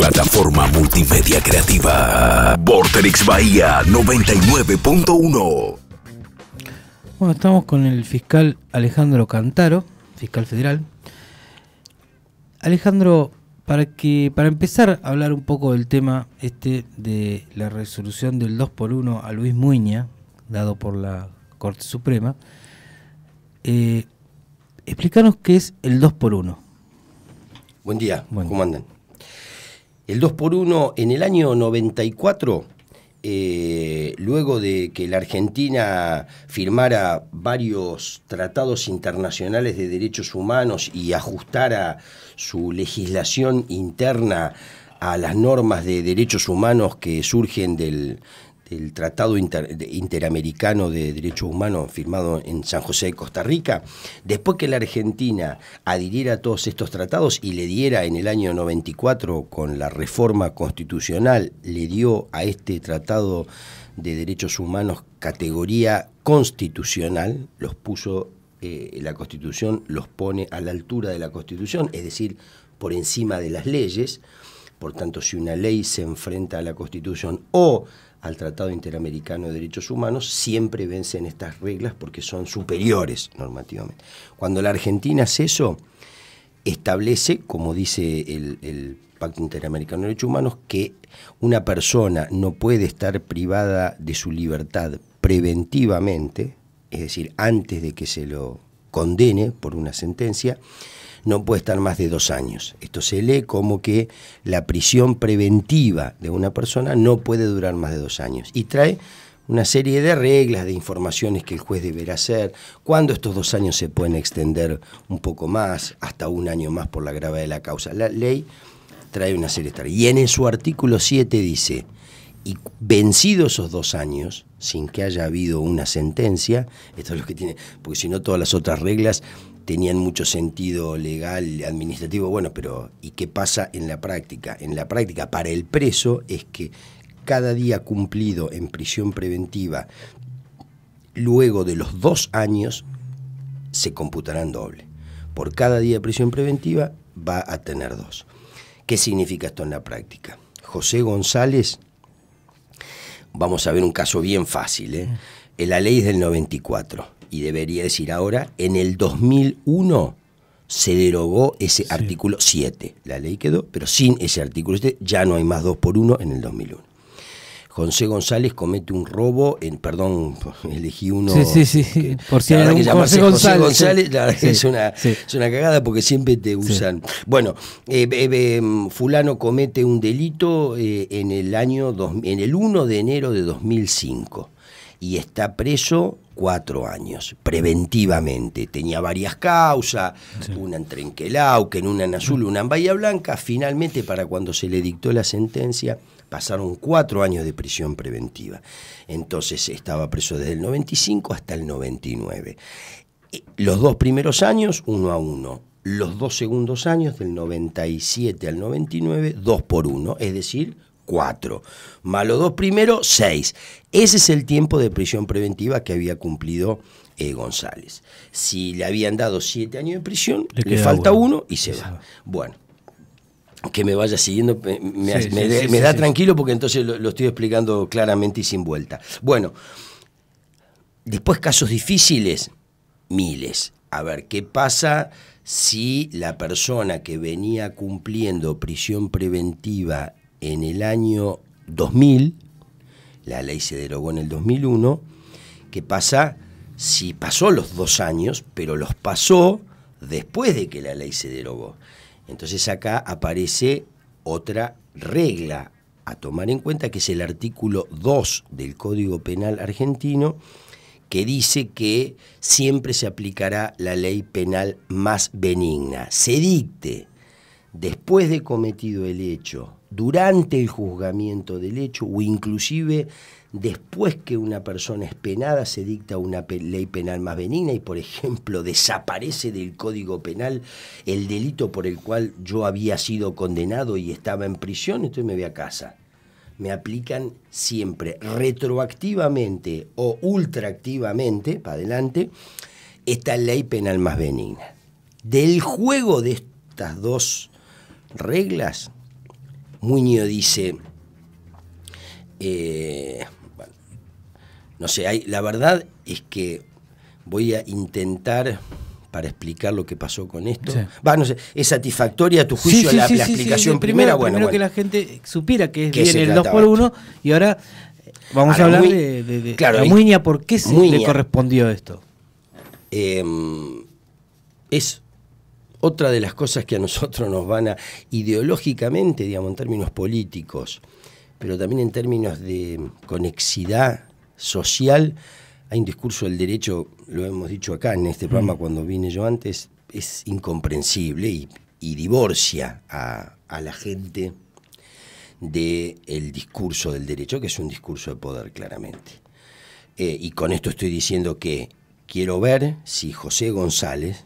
Plataforma multimedia creativa. Vorterix Bahía 99.1. Bueno, estamos con el fiscal Alejandro Cantaro, fiscal federal. Alejandro, para que para empezar a hablar un poco del tema este de la resolución del 2 por 1 a Luis Muña, dado por la Corte Suprema, eh, explícanos qué es el 2 por 1. Buen día, ¿cómo andan? El 2 por 1 en el año 94, eh, luego de que la Argentina firmara varios tratados internacionales de derechos humanos y ajustara su legislación interna a las normas de derechos humanos que surgen del, el Tratado Interamericano de Derechos Humanos firmado en San José de Costa Rica, después que la Argentina adhiriera a todos estos tratados y le diera en el año 94 con la reforma constitucional, le dio a este Tratado de Derechos Humanos categoría constitucional, los puso eh, la Constitución, los pone a la altura de la Constitución, es decir, por encima de las leyes. Por tanto, si una ley se enfrenta a la Constitución o al Tratado Interamericano de Derechos Humanos, siempre vencen estas reglas porque son superiores normativamente. Cuando la Argentina hace eso, establece, como dice el, Pacto Interamericano de Derechos Humanos, que una persona no puede estar privada de su libertad preventivamente, es decir, antes de que se lo condene por una sentencia, no puede estar más de dos años. Esto se lee como que la prisión preventiva de una persona no puede durar más de dos años. Y trae una serie de reglas, de informaciones que el juez deberá hacer, cuándo estos dos años se pueden extender un poco más, hasta un año más por la gravedad de la causa. La ley trae una serie de reglas Y en su artículo 7 dice, y vencidos esos dos años, sin que haya habido una sentencia, esto es lo que tiene, porque si no todas las otras reglas tenían mucho sentido legal, administrativo, bueno, pero ¿y qué pasa en la práctica? En la práctica, para el preso es que cada día cumplido en prisión preventiva, luego de los dos años, se computarán doble. Por cada día de prisión preventiva va a tener dos. ¿Qué significa esto en la práctica? José González, vamos a ver un caso bien fácil, ¿eh? en la ley del 94 y debería decir ahora, en el 2001 se derogó ese artículo 7. La ley quedó, pero sin ese artículo 7 ya no hay más dos por uno en el 2001. José González comete un robo, en, perdón, elegí uno. Sí, sí, sí. por si José, González. es, una, cagada porque siempre te usan. Bueno, eh, eh, eh, Fulano comete un delito en el año, en el 1 de enero de 2005 y está preso cuatro años, preventivamente. Tenía varias causas, una en Trenquelau, que en una en Azul, mm. una en Bahía Blanca. Finalmente, para cuando se le dictó la sentencia, pasaron cuatro años de prisión preventiva. Entonces estaba preso desde el 95 hasta el 99. Eh, los dos primeros años, uno a uno. Los dos segundos años, del 97 al 99, dos por uno. Es decir, cuatro. más los dos primero seis. Ese es el tiempo de prisión preventiva que había cumplido eh, González. Si le habían dado siete años de prisión, le, falta uno y se, va. Bueno, que me vaya siguiendo, me, da tranquilo porque entonces lo, lo, estoy explicando claramente y sin vuelta. Bueno, después casos difíciles, miles. A ver, ¿qué pasa si la persona que venía cumpliendo prisión preventiva en el año 2000, la ley se derogó en el 2001, que pasa, si pasó los dos años, pero los pasó después de que la ley se derogó. Entonces acá aparece otra regla a tomar en cuenta, que es el artículo 2 del Código Penal argentino, que dice que siempre se aplicará la ley penal más benigna. Se dicte después de cometido el hecho durante el juzgamiento del hecho o inclusive después que una persona es penada se dicta una ley penal más benigna y por ejemplo desaparece del código penal el delito por el cual yo había sido condenado y estaba en prisión, entonces me voy a casa. Me aplican siempre retroactivamente o ultraactivamente, para adelante, esta ley penal más benigna. Del juego de estas dos reglas Muñoz dice, eh, no sé, la verdad es que voy a intentar para explicar lo que pasó con esto. Va, es satisfactoria tu juicio la, explicación primera. Bueno, primero que la gente supiera que es el 2 por 1 y ahora vamos a hablar de, claro, ¿por qué se le correspondió esto? Em, es otra de las cosas que a nosotros nos van a, ideológicamente, digamos, en términos políticos, pero también en términos de conexidad social, hay un discurso del derecho, lo hemos dicho acá en este programa mm. cuando vine yo antes, es incomprensible y, divorcia a, la gente del el discurso del derecho, que es un discurso de poder claramente. Eh, y con esto estoy diciendo que quiero ver si José González,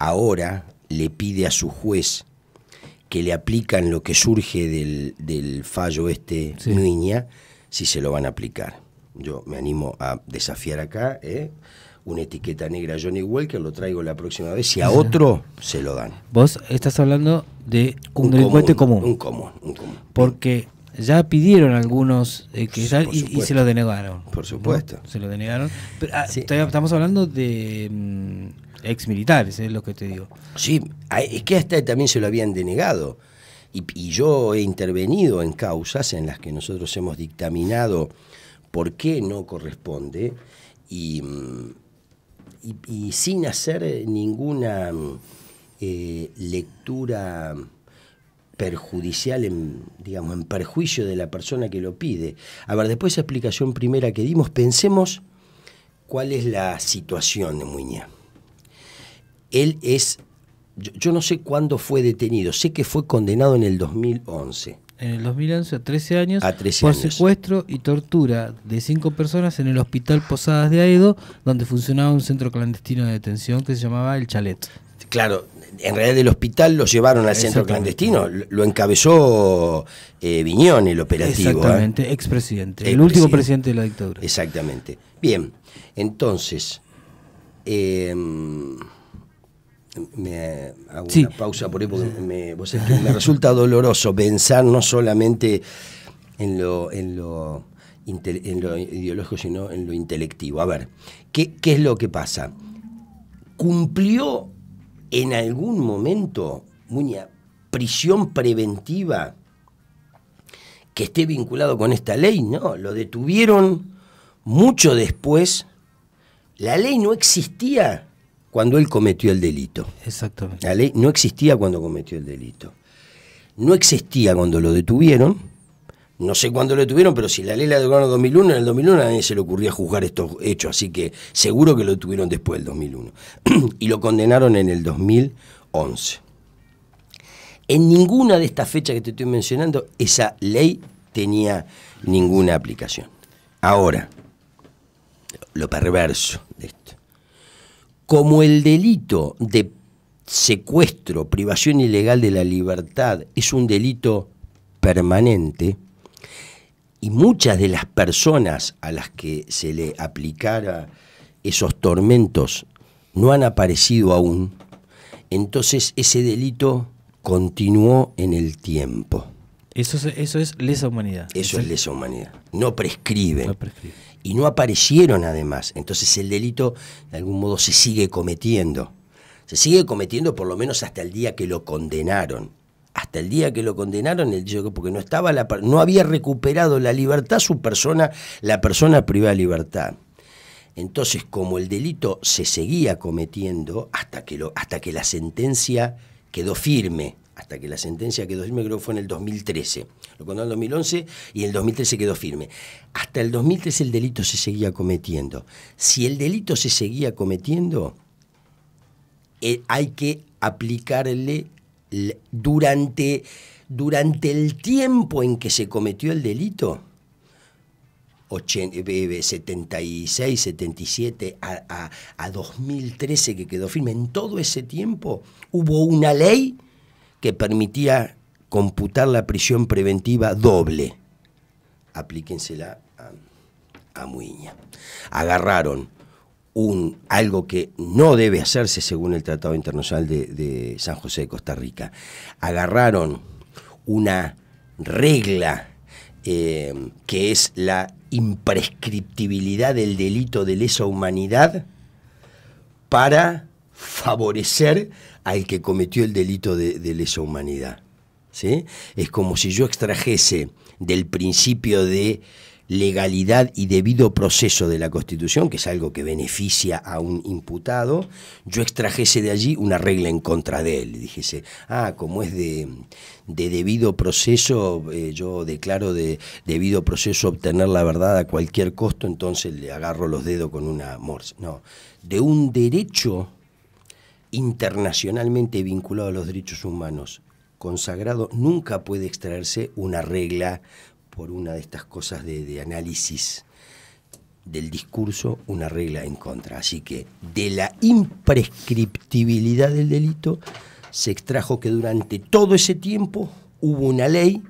ahora le pide a su juez que le aplican lo que surge del, fallo este Niña si se lo van a aplicar. Yo me animo a desafiar acá, ¿eh? una etiqueta negra Johnny Walker, lo traigo la próxima vez, Si a otro se lo dan. Vos estás hablando de un, delincuente común, Un común, un común. Porque ya pidieron algunos eh, que y, se lo denegaron. Por supuesto. Se lo denegaron. Ah, estamos hablando de mm, ex militares, es lo que te digo. Sí, es que hasta también se lo habían denegado. Y, yo he intervenido en causas en las que nosotros hemos dictaminado por qué no corresponde y, mm, sin hacer ninguna mm, eh, lectura perjudicial, en, digamos, en perjuicio de la persona que lo pide. A ver, después de esa explicación primera que dimos, pensemos cuál es la situación de Muña. Él es, yo, no sé cuándo fue detenido, sé que fue condenado en el 2011. En el 2011, a 13 años, a por secuestro y tortura de cinco personas en el hospital Posadas de Aedo, donde funcionaba un centro clandestino de detención que se llamaba El Chalet. Claro, en realidad del hospital lo llevaron al centro clandestino, lo encabezó eh, Viñón el operativo. ¿eh? Exactamente, expresidente, el último presidente de la dictadura. Exactamente. Bien, entonces, eh, me hago una pausa por porque me, resulta doloroso pensar no solamente en lo, en lo, ideológico, sino en lo intelectivo. A ver, ¿qué, es lo que pasa? ¿Cumplió en algún momento una prisión preventiva que esté vinculado con esta ley? No, lo detuvieron mucho después. La ley no existía cuando él cometió el delito. Exactamente. La ley no existía cuando cometió el delito. No existía cuando lo detuvieron. No sé cuándo lo detuvieron, pero si la ley la detuvieron en 2001, en el 2001 a nadie se le ocurría juzgar estos hechos, así que seguro que lo detuvieron después del 2001. y lo condenaron en el 2011. En ninguna de estas fechas que te estoy mencionando, esa ley tenía ninguna aplicación. Ahora, lo perverso de esto como el delito de secuestro, privación ilegal de la libertad es un delito permanente, y muchas de las personas a las que se le aplicara esos tormentos no han aparecido aún, entonces ese delito continuó en el tiempo. Eso es, lesa humanidad. Eso es lesa humanidad. No prescribe. No prescribe y no aparecieron además. Entonces el delito de algún modo se sigue cometiendo. Se sigue cometiendo por lo menos hasta el día que lo condenaron. Hasta el día que lo condenaron, el dijo porque no estaba la, no había recuperado la libertad su persona, la persona privada de libertad. Entonces, como el delito se seguía cometiendo hasta que, lo, hasta que la sentencia quedó firme, hasta que la sentencia quedó firme, creo que fue en el 2013. Lo condenó en el 2011 y en el 2013 quedó firme. Hasta el 2013 el delito se seguía cometiendo. Si el delito se seguía cometiendo, eh, hay que aplicarle durante, durante el tiempo en que se cometió el delito, 76, 77 eh, eh, a 2013 que quedó firme, en todo ese tiempo hubo una ley que permitía computar la prisión preventiva doble. Aplíquensela a, a Muiña. Agarraron un, algo que no debe hacerse según el Tratado Internacional de, San José de Costa Rica. Agarraron una regla eh, que es la imprescriptibilidad del delito de lesa humanidad para favorecer al que cometió el delito de, lesa humanidad. ¿sí? Es como si yo extrajese del principio de legalidad y debido proceso de la Constitución, que es algo que beneficia a un imputado, yo extrajese de allí una regla en contra de él. Dijese, ah, como es de, debido proceso, eh, yo declaro de debido proceso obtener la verdad a cualquier costo, entonces le agarro los dedos con una morsa. No, de un derecho internacionalmente vinculado a los derechos humanos, consagrado, nunca puede extraerse una regla por una de estas cosas de, análisis del discurso, una regla en contra. Así que de la imprescriptibilidad del delito se extrajo que durante todo ese tiempo hubo una ley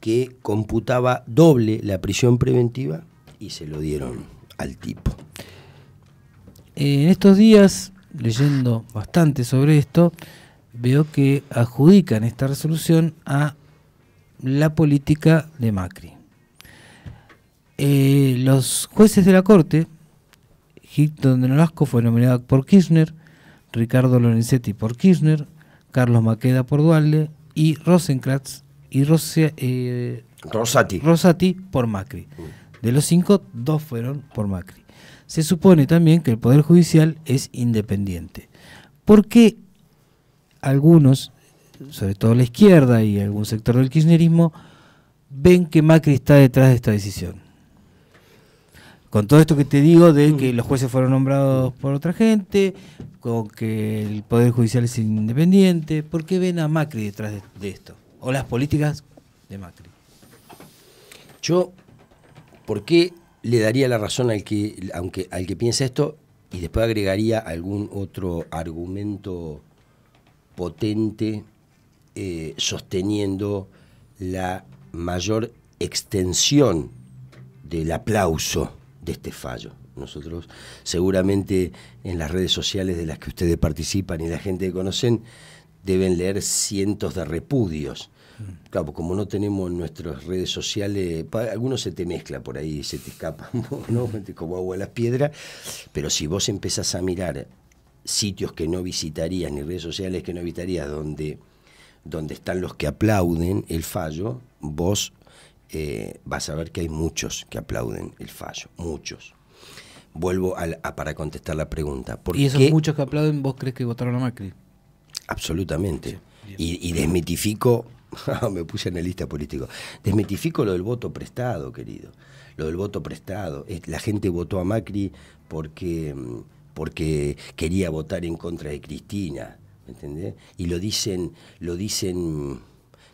que computaba doble la prisión preventiva y se lo dieron al tipo. En estos días leyendo bastante sobre esto, veo que adjudican esta resolución a la política de Macri. Eh, los jueces de la Corte, Hilton de Nolasco fue nominado por Kirchner, Ricardo Lorenzetti por Kirchner, Carlos Maqueda por Dualde y Rosenkratz y eh, Rosati. Rosati por Macri. De los cinco, dos fueron por Macri se supone también que el Poder Judicial es independiente. ¿Por qué algunos, sobre todo la izquierda y algún sector del kirchnerismo, ven que Macri está detrás de esta decisión? Con todo esto que te digo de que los jueces fueron nombrados por otra gente, con que el Poder Judicial es independiente, ¿por qué ven a Macri detrás de, esto? ¿O las políticas de Macri? Yo, ¿por qué le daría la razón al que, aunque, al que piensa esto y después agregaría algún otro argumento potente eh, sosteniendo la mayor extensión del aplauso de este fallo. Nosotros seguramente en las redes sociales de las que ustedes participan y la gente que conocen deben leer cientos de repudios Claro, como no tenemos nuestras redes sociales, algunos se te mezcla por ahí, se te escapan este, como agua a las piedras, pero si vos empezás a mirar sitios que no visitarías, ni redes sociales que no visitarías, donde, donde están los que aplauden el fallo, vos eh, vas a ver que hay muchos que aplauden el fallo, muchos. Vuelvo para contestar la pregunta. ¿Y esos muchos que aplauden, vos crees que votaron a Macri? Absolutamente. y desmitifico me puse en lista político. Desmitifico lo del voto prestado, querido. Lo del voto prestado. La gente votó a Macri porque, mm, porque quería votar en contra de Cristina. ¿Me entendés? Y lo dicen, lo dicen mm,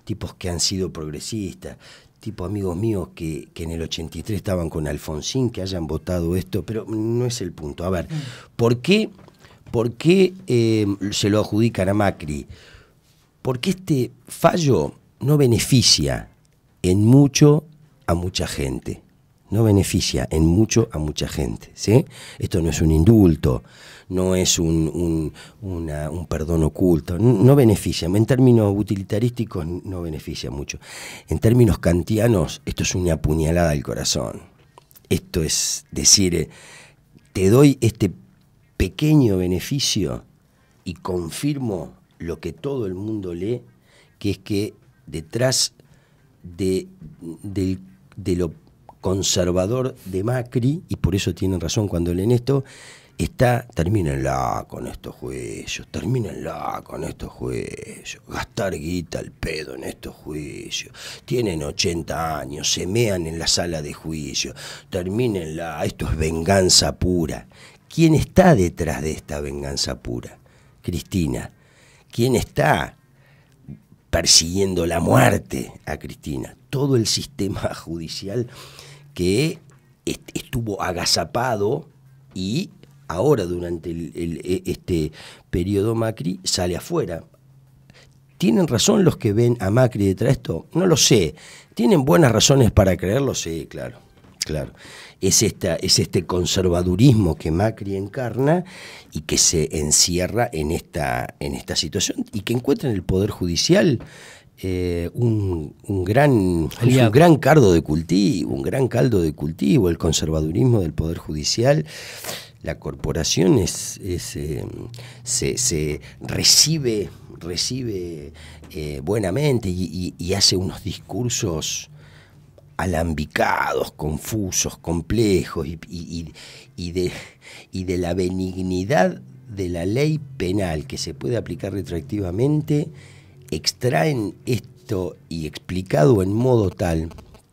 tipos que han sido progresistas, tipo amigos míos que, en el 83 estaban con Alfonsín, que hayan votado esto, pero no es el punto. A ver, mm. ¿por qué, por eh, se lo adjudican a Macri? porque este fallo no beneficia en mucho a mucha gente. No beneficia en mucho a mucha gente. ¿sí? Esto no es un indulto, no es un, perdón oculto, no, beneficia. En términos utilitarísticos no beneficia mucho. En términos kantianos, esto es una puñalada al corazón. Esto es decir, eh, te doy este pequeño beneficio y confirmo lo que todo el mundo lee, que es que detrás de, lo conservador de Macri, y por eso tienen razón cuando leen esto, está, termínenla con estos juicios, termínenla con estos juicios, gastar guita el pedo en estos juicios, tienen 80 años, se mean en la sala de juicio, termínenla, esto es venganza pura. ¿Quién está detrás de esta venganza pura? Cristina ¿Quién está persiguiendo la muerte a Cristina? Todo el sistema judicial que estuvo agazapado y ahora durante e, este periodo Macri sale afuera. ¿Tienen razón los que ven a Macri detrás de esto? No lo sé. ¿Tienen buenas razones para creerlo? Sí, claro. Claro, es, esta, es este conservadurismo que Macri encarna y que se encierra en esta, en esta situación y que encuentra en el Poder Judicial eh, un, gran, gran caldo de cultivo, un gran caldo de cultivo, el conservadurismo del Poder Judicial. La corporación es, em, se, recibe, recibe eh, buenamente y, hace unos discursos alambicados, confusos, complejos y, de, y de la benignidad de la ley penal que se puede aplicar retroactivamente, extraen esto y explicado en modo tal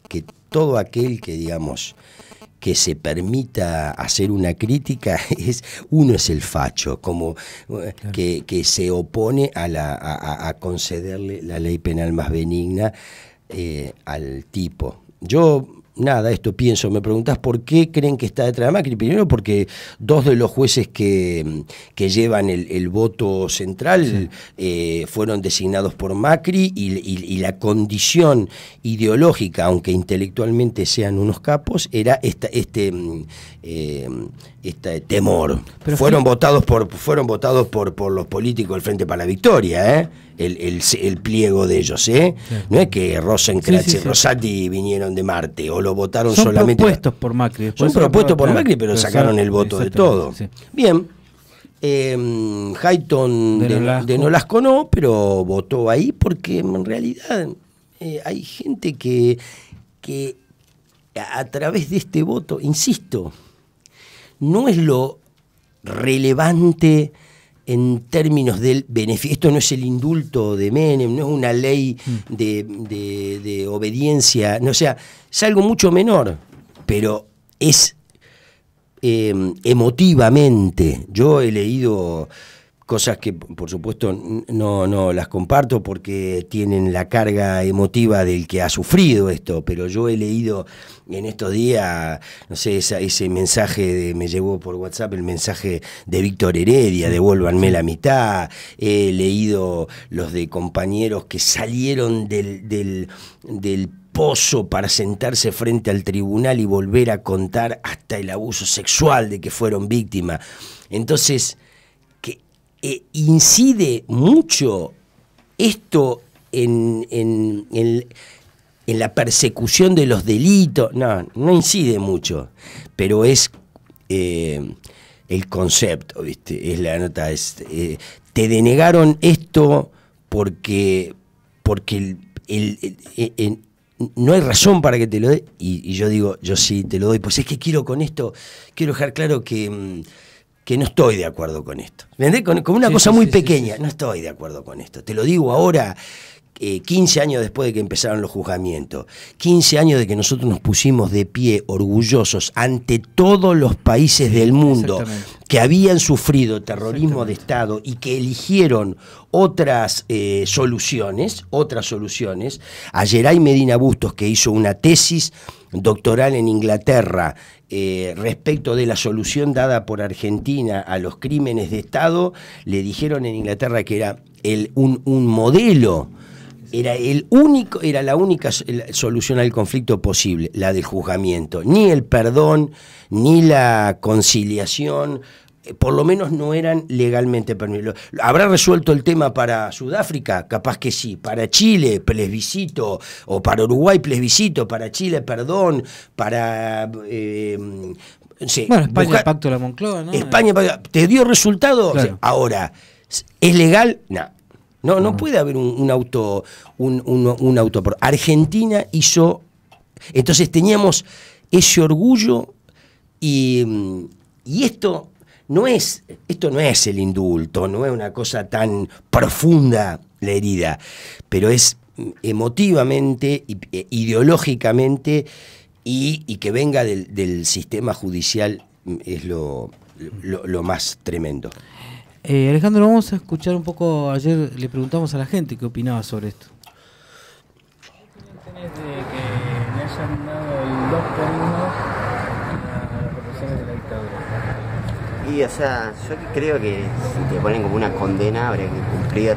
que todo aquel que digamos que se permita hacer una crítica es uno es el facho como eh, que, que, se opone a, a, concederle la ley penal más benigna eh, al tipo yo nada, esto pienso, me preguntás por qué creen que está detrás de Macri. Primero porque dos de los jueces que, llevan el, el, voto central eh, fueron designados por Macri y, la condición ideológica, aunque intelectualmente sean unos capos, era esta, este, mm, eh, este temor. fueron, votados por, fueron votados por, por los políticos del Frente para la Victoria, ¿eh? el, pliego de ellos. ¿eh? No es que Rosencrantz y Rosati vinieron de Marte o lo votaron Son solamente. propuestos por Macri. Son propuestos por Macri, pero, sacaron el voto de todo. Bien. Em, Hayton de, de, Nolasco. no, pero votó ahí porque en realidad eh, hay gente que, que a través de este voto, insisto, no es lo relevante en términos del beneficio. Esto no es el indulto de Menem, no es una ley mm. de, obediencia, no, o sea, es algo mucho menor, pero es em, emotivamente. Yo he leído cosas que por supuesto no, no las comparto porque tienen la carga emotiva del que ha sufrido esto, pero yo he leído en estos días, no sé, ese mensaje de, me llevó por WhatsApp el mensaje de Víctor Heredia, devuélvanme la mitad, he leído los de compañeros que salieron del, del pozo para sentarse frente al tribunal y volver a contar hasta el abuso sexual de que fueron víctimas. Entonces, eh, incide mucho esto en, en, en, la persecución de los delitos. No, no incide mucho, pero es eh, el concepto, ¿viste? Es la nota, eh, te denegaron esto porque, porque no hay razón para que te lo dé. Y, y, yo digo, yo sí te lo doy. Pues es que quiero con esto, quiero dejar claro que mm, que no estoy de acuerdo con esto. ¿Entendés? Con, una cosa muy pequeña. No estoy de acuerdo con esto. Te lo digo ahora 15 eh, años después de que empezaron los juzgamientos, 15 años de que nosotros nos pusimos de pie orgullosos ante todos los países del mundo que habían sufrido terrorismo de Estado y que eligieron otras eh, soluciones, otras soluciones, Ayer hay Medina Bustos que hizo una tesis doctoral en Inglaterra eh, respecto de la solución dada por Argentina a los crímenes de Estado, le dijeron en Inglaterra que era el, un, un modelo era, el único, era la única solución al conflicto posible, la del juzgamiento. Ni el perdón, ni la conciliación, eh, por lo menos no eran legalmente permitidos. ¿Habrá resuelto el tema para Sudáfrica? Capaz que sí. Para Chile, plebiscito. O para Uruguay, plebiscito. Para Chile, perdón. Para... Em, sí. España, pacto de la Moncloa, ¿no? España, ¿te dio resultado? ahora, ¿es legal? No. No, no mm. puede haber un, auto, un, Argentina hizo. Entonces teníamos ese orgullo y, y esto no es, esto no es el indulto, no es una cosa tan profunda la herida, pero es emotivamente, e, ideológicamente y, que venga del, sistema judicial es lo más tremendo. Eh, Alejandro, vamos a escuchar un poco. Ayer le preguntamos a la gente qué opinaba sobre esto. ¿Qué tenés de que me hayan dado el a de la dictadura? Y, o sea, yo creo que si te ponen como una condena, habría que cumplir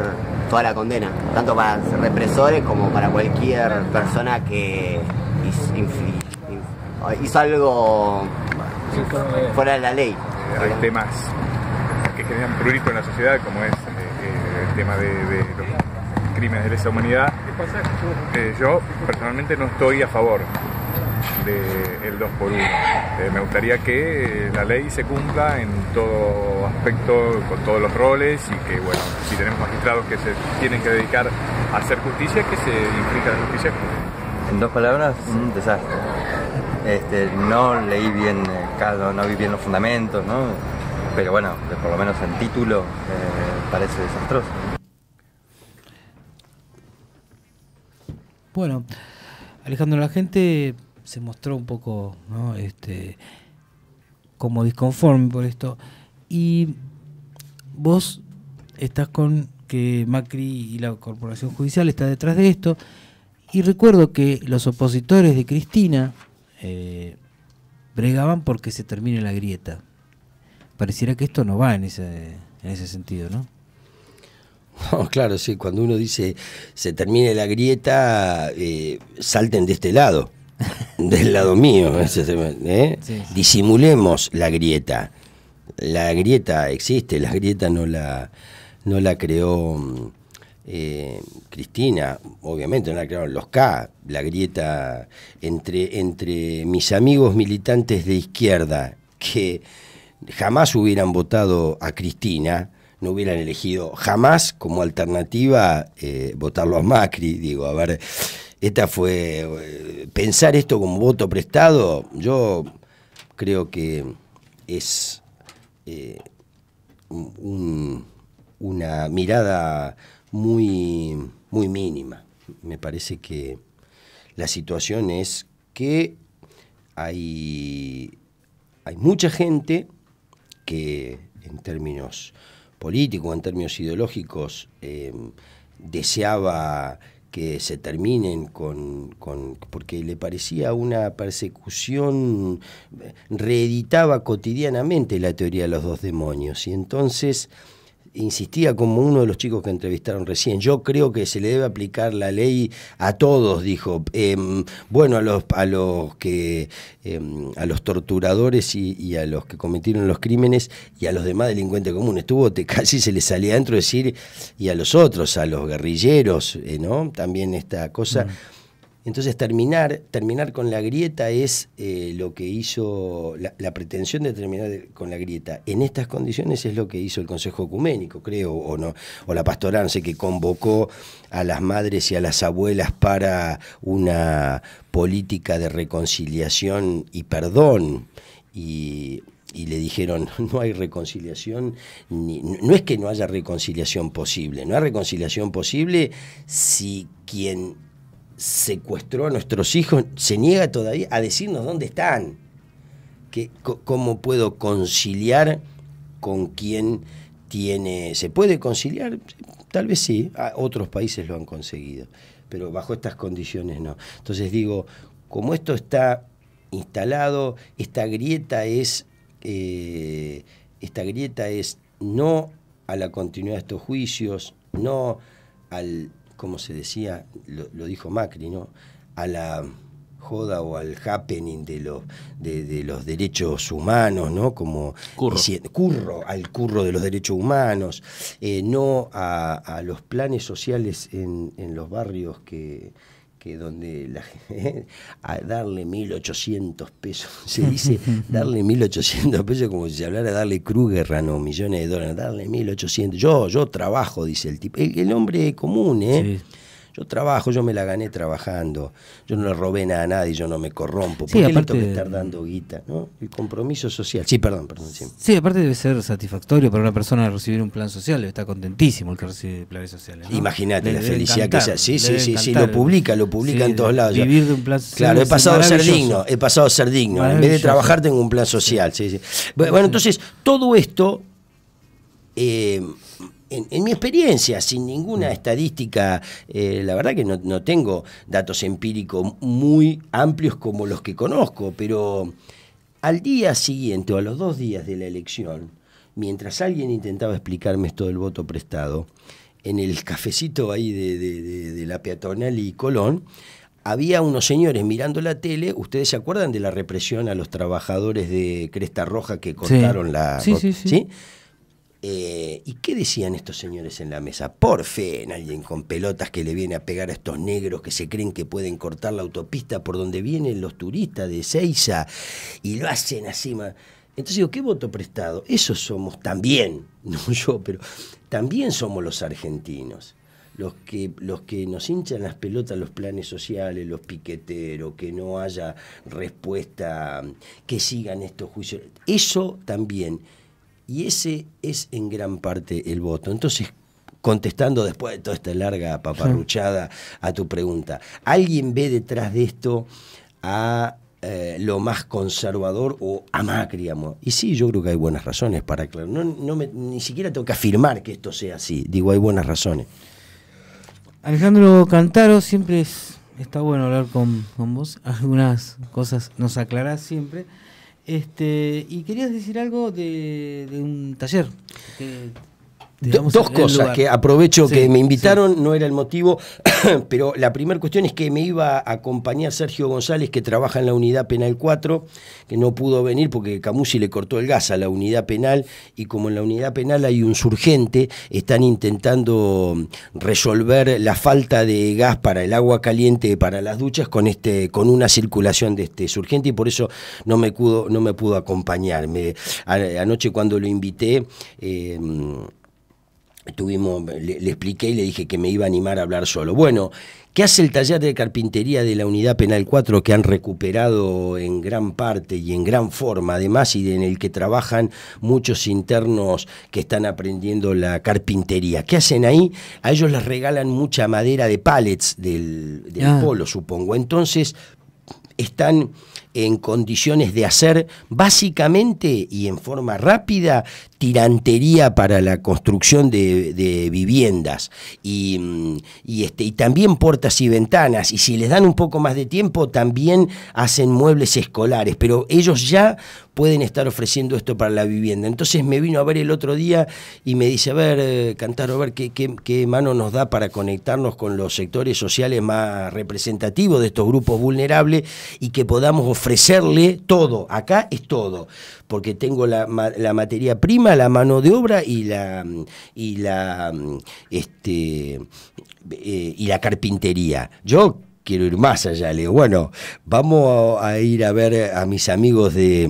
toda la condena, tanto para represores como para cualquier persona que hizo, algo fuera de la ley. Hay en la sociedad, como es eh, eh, el tema de, los crímenes de lesa humanidad, eh, yo personalmente no estoy a favor del de 2x1. me gustaría que la ley se cumpla en todo aspecto, con todos los roles y que, bueno, si tenemos magistrados que se tienen que dedicar a hacer justicia, que se implica la justicia. En dos palabras, un desastre. Este, no leí bien el caso, no vi bien los fundamentos, ¿no? pero bueno, por lo menos en título eh, parece desastroso. Bueno, Alejandro, la gente se mostró un poco, ¿no? Este, como disconforme por esto. Y vos estás con que Macri y la Corporación Judicial está detrás de esto. Y recuerdo que los opositores de Cristina eh, bregaban porque se termine la grieta pareciera que esto no va en ese, en ese sentido, ¿no? Oh, claro, sí, cuando uno dice se termine la grieta, eh, salten de este lado, del lado mío. ¿eh? ¿eh? Disimulemos la grieta. La grieta existe, la grieta no la, no la creó Cristina, obviamente no la crearon los K, la grieta entre, entre mis amigos militantes de izquierda que jamás hubieran votado a Cristina, no hubieran elegido jamás como alternativa eh, votarlo a Macri. Digo, a ver, esta fue. Eh, pensar esto como voto prestado, yo creo que es eh, una mirada muy, muy mínima. Me parece que la situación es que hay, hay mucha gente que en términos políticos, en términos ideológicos, eh, deseaba que se terminen con, porque le parecía una persecución, reeditaba cotidianamente la teoría de los dos demonios. Y entonces insistía como uno de los chicos que entrevistaron recién, yo creo que se le debe aplicar la ley a todos, dijo. Em, bueno, a los, a los que em, a los torturadores y, a los que cometieron los crímenes y a los demás delincuentes comunes. Tuvo te, casi se le salía adentro decir, y a los otros, a los guerrilleros, eh, ¿no? También esta cosa. Mm. Entonces terminar, terminar con la grieta es eh, lo que hizo, la, pretensión de terminar con la grieta en estas condiciones es lo que hizo el Consejo Ecuménico, creo, o no, o la pastorance que convocó a las madres y a las abuelas para una política de reconciliación y perdón. Y le dijeron, no hay reconciliación, no es que no haya reconciliación posible, no hay reconciliación posible si quien secuestró a nuestros hijos, se niega todavía a decirnos dónde están. Que, ¿Cómo puedo conciliar con quien tiene... ¿Se puede conciliar? Tal vez sí, otros países lo han conseguido, pero bajo estas condiciones no. Entonces digo, como esto está instalado, esta grieta es... Eh, esta grieta es no a la continuidad de estos juicios, no al como se decía, lo, dijo Macri, ¿no? A la joda o al happening de los derechos humanos, ¿no? Como curro, curro al curro de los derechos humanos, eh, no a, los planes sociales en los barrios que, que donde la, a darle 1.800 pesos, se dice darle 1.800 pesos como si se hablara darle Kruger, no, millones de dólares, darle 1.800, yo, yo trabajo, dice el tipo, el, hombre común, ¿eh? Yo trabajo, yo me la gané trabajando, yo no le robé nada a nadie, yo no me corrompo. ¿Por aparte, tengo que estar dando guita? ¿no? El compromiso social. Sí, perdón, perdón. Sí. aparte debe ser satisfactorio para una persona recibir un plan social, está contentísimo el que recibe planes sociales. Imagínate la felicidad que sea. Sí, sí, sí, sí, lo publica, lo publica en todos lados. Vivir de un plan social. Claro, he pasado a ser digno, he pasado a ser digno. En vez de trabajar tengo un plan social. Bueno, entonces, todo esto... Eh, en, mi experiencia, sin ninguna mm. estadística, eh, la verdad que no, tengo datos empíricos muy amplios como los que conozco, pero al día siguiente o a los dos días de la elección, mientras alguien intentaba explicarme esto del voto prestado, en el cafecito ahí de, la peatonal y Colón, había unos señores mirando la tele, ustedes se acuerdan de la represión a los trabajadores de Cresta Roja que cortaron la... sí, sí. ¿sí? Eh, ¿Y qué decían estos señores en la mesa? Por fe, en alguien con pelotas que le viene a pegar a estos negros que se creen que pueden cortar la autopista por donde vienen los turistas de Seiza y lo hacen así. Entonces digo, ¿qué voto prestado? Esos somos también, no yo, pero también somos los argentinos. Los que, los que nos hinchan las pelotas los planes sociales, los piqueteros, que no haya respuesta, que sigan estos juicios. Eso también y ese es en gran parte el voto. Entonces, contestando después de toda esta larga paparruchada a tu pregunta, ¿alguien ve detrás de esto a eh, lo más conservador o a más, Y sí, yo creo que hay buenas razones para aclarar. No, ni siquiera tengo que afirmar que esto sea así. Digo, hay buenas razones. Alejandro Cantaro, siempre está bueno hablar con, con vos. Algunas cosas nos aclarás siempre. Este, y querías decir algo de, un taller. Que dos cosas que aprovecho que me invitaron, no era el motivo, pero la primera cuestión es que me iba a acompañar Sergio González, que trabaja en la unidad penal 4, que no pudo venir porque Camusi le cortó el gas a la unidad penal, y como en la unidad penal hay un surgente, están intentando resolver la falta de gas para el agua caliente para las duchas con este, con una circulación de este surgente, y por eso no me pudo, no me pudo acompañar. anoche cuando lo invité, eh, le, expliqué y le dije que me iba a animar a hablar solo. Bueno, ¿qué hace el taller de carpintería de la Unidad Penal 4 que han recuperado en gran parte y en gran forma, además, y en el que trabajan muchos internos que están aprendiendo la carpintería? ¿Qué hacen ahí? A ellos les regalan mucha madera de pallets del, ah. polo, supongo. Entonces, están en condiciones de hacer básicamente y en forma rápida tirantería para la construcción de, viviendas mm, y, este, y también puertas y ventanas. Y si les dan un poco más de tiempo, también hacen muebles escolares, pero ellos ya pueden estar ofreciendo esto para la vivienda. Entonces me vino a ver el otro día y me dice, a ver, Cantaro, a ver qué, qué mano nos da para conectarnos con los sectores sociales más representativos de estos grupos vulnerables y que podamos ofrecerle todo. Acá es todo porque tengo la, materia prima, la mano de obra y la y la este eh, y la carpintería. Yo quiero ir más allá, le digo, bueno, vamos a ir a ver a mis amigos de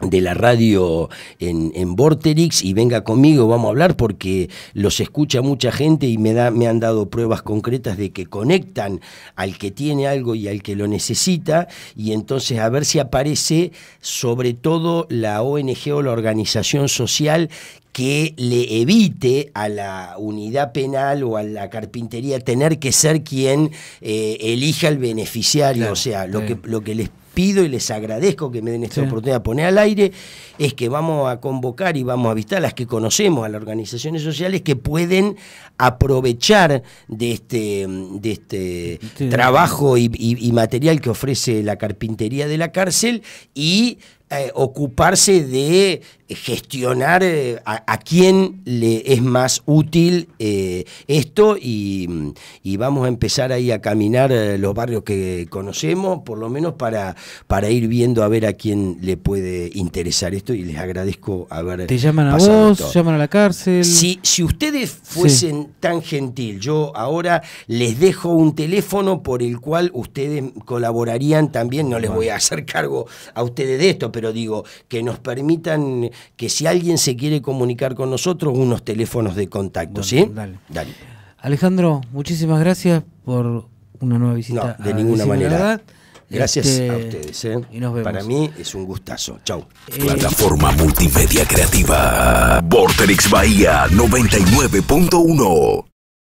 de la radio en, en Vorterix y venga conmigo, vamos a hablar porque los escucha mucha gente y me, da, me han dado pruebas concretas de que conectan al que tiene algo y al que lo necesita y entonces a ver si aparece sobre todo la ONG o la organización social que le evite a la unidad penal o a la carpintería tener que ser quien eh, elija el beneficiario, o sea, lo, que, lo que les pido y les agradezco que me den esta oportunidad de poner al aire, es que vamos a convocar y vamos a visitar a las que conocemos, a las organizaciones sociales que pueden aprovechar de este, de este trabajo y, material que ofrece la carpintería de la cárcel y eh, ocuparse de gestionar eh, a, quién le es más útil eh, esto y, vamos a empezar ahí a caminar eh, los barrios que conocemos, por lo menos para, para ir viendo a ver a quién le puede interesar esto y les agradezco haber... Te llaman a vos, llaman a la cárcel. Si, si ustedes fuesen tan gentil, yo ahora les dejo un teléfono por el cual ustedes colaborarían también, no les voy a hacer cargo a ustedes de esto, pero digo, que nos permitan que si alguien se quiere comunicar con nosotros, unos teléfonos de contacto, ¿sí? Dale. Alejandro, muchísimas gracias por una nueva visita. de ninguna manera. Gracias a este, ustedes. ¿eh? Y nos vemos. Para mí es un gustazo. Chau. Eh, Plataforma multimedia creativa. Vortex Bahía 99.1.